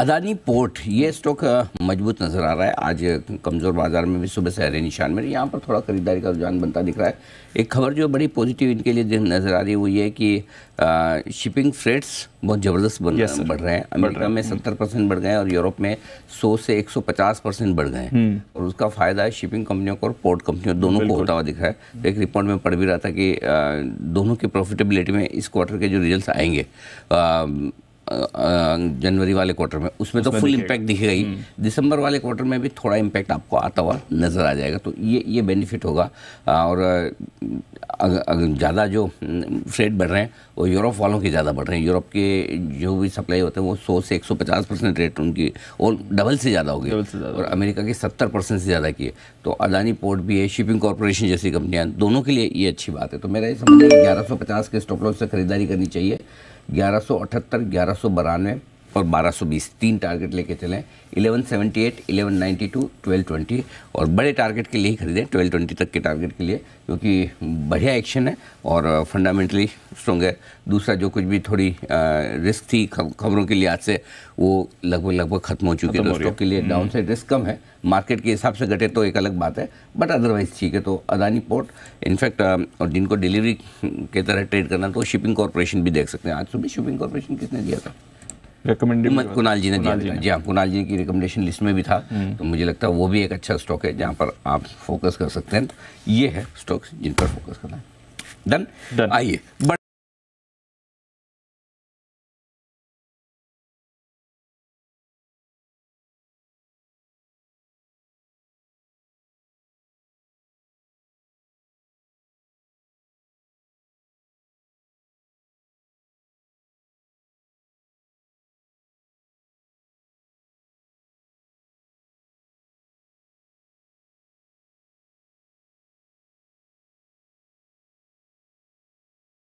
Adani port ये stock मजबूत नज़र आ रहा है आज कमज़ोर बाजार में भी सुबह से हरे निशान में यहाँ पर थोड़ा खरीदारी का रुझान बनता दिख रहा है एक खबर जो बड़ी पॉजिटिव इनके लिए नज़र आ रही है वो ये कि शिपिंग फ्रेट्स बहुत ज़बरदस्त बन yes, बढ़ रहे हैं अमेरिका में हम्म। सत्तर परसेंट बढ़ गए हैं और यूरोप में सौ से एक सौ पचास परसेंट बढ़ गए हैं हम्म। और उसका फ़ायदा शिपिंग कंपनियों को और पोर्ट कंपनियों दोनों को होता हुआ दिख रहा है तो एक रिपोर्ट में पढ़ भी रहा था कि दोनों की प्रॉफिटेबिलिटी में इस क्वार्टर के जो रिजल्ट आएंगे जनवरी वाले क्वार्टर में उसमें तो फुल इम्पैक्ट दिखेगा ही हम्म। दिसंबर वाले क्वार्टर में भी थोड़ा इम्पैक्ट आपको आता हुआ नज़र आ जाएगा तो ये ये बेनिफिट होगा और ज़्यादा जो रेट बढ़ रहे हैं वो यूरोप वालों के ज़्यादा बढ़ रहे हैं यूरोप के जो भी सप्लाई होते हैं वो सौ से एक सौ पचास परसेंट रेट उनकी और डबल से ज़्यादा हो गई और अमेरिका के सत्तर परसेंट से ज़्यादा की है तो अदानी पोर्ट भी है शिपिंग कॉरपोरेशन जैसी कंपनियाँ दोनों के लिए ये अच्छी बात है तो मेरा ये समझ ग्यारह सौ पचास के स्टॉप लॉस से खरीदारी करनी चाहिए ग्यारह सौ अठहत्तर ग्यारह सौ बानवे और 1220 तीन टारगेट लेके चले 1178, 1192, 1220 और बड़े टारगेट के लिए ही खरीदें 1220 तक के टारगेट के लिए क्योंकि बढ़िया एक्शन है और फंडामेंटली uh, स्ट्रॉन्ग है दूसरा जो कुछ भी थोड़ी रिस्क uh, थी खबरों के लिहाज से वो लगभग लगभग खत्म हो चुकी है दोस्तों के लिए डाउन साइड रिस्क कम है मार्केट के हिसाब से घटे तो एक अलग बात है बट अदरवाइज ठीक है तो अदानी पोर्ट इनफैक्ट uh, और जिनको डिलीवरी के तरह ट्रेड करना तो शिपिंग कॉरपोरेशन भी देख सकते हैं आज सुबह शिपिंग कॉरपोरेशन किसने दिया था रिकमेंडेड कुणाल जी ने दिया जी, हाँ कुणाल जी की रिकमेंडेशन लिस्ट में भी था हम्म। तो मुझे लगता है वो भी एक अच्छा स्टॉक है जहाँ पर आप फोकस कर सकते हैं ये है स्टॉक्स जिन पर फोकस करना है डन आइए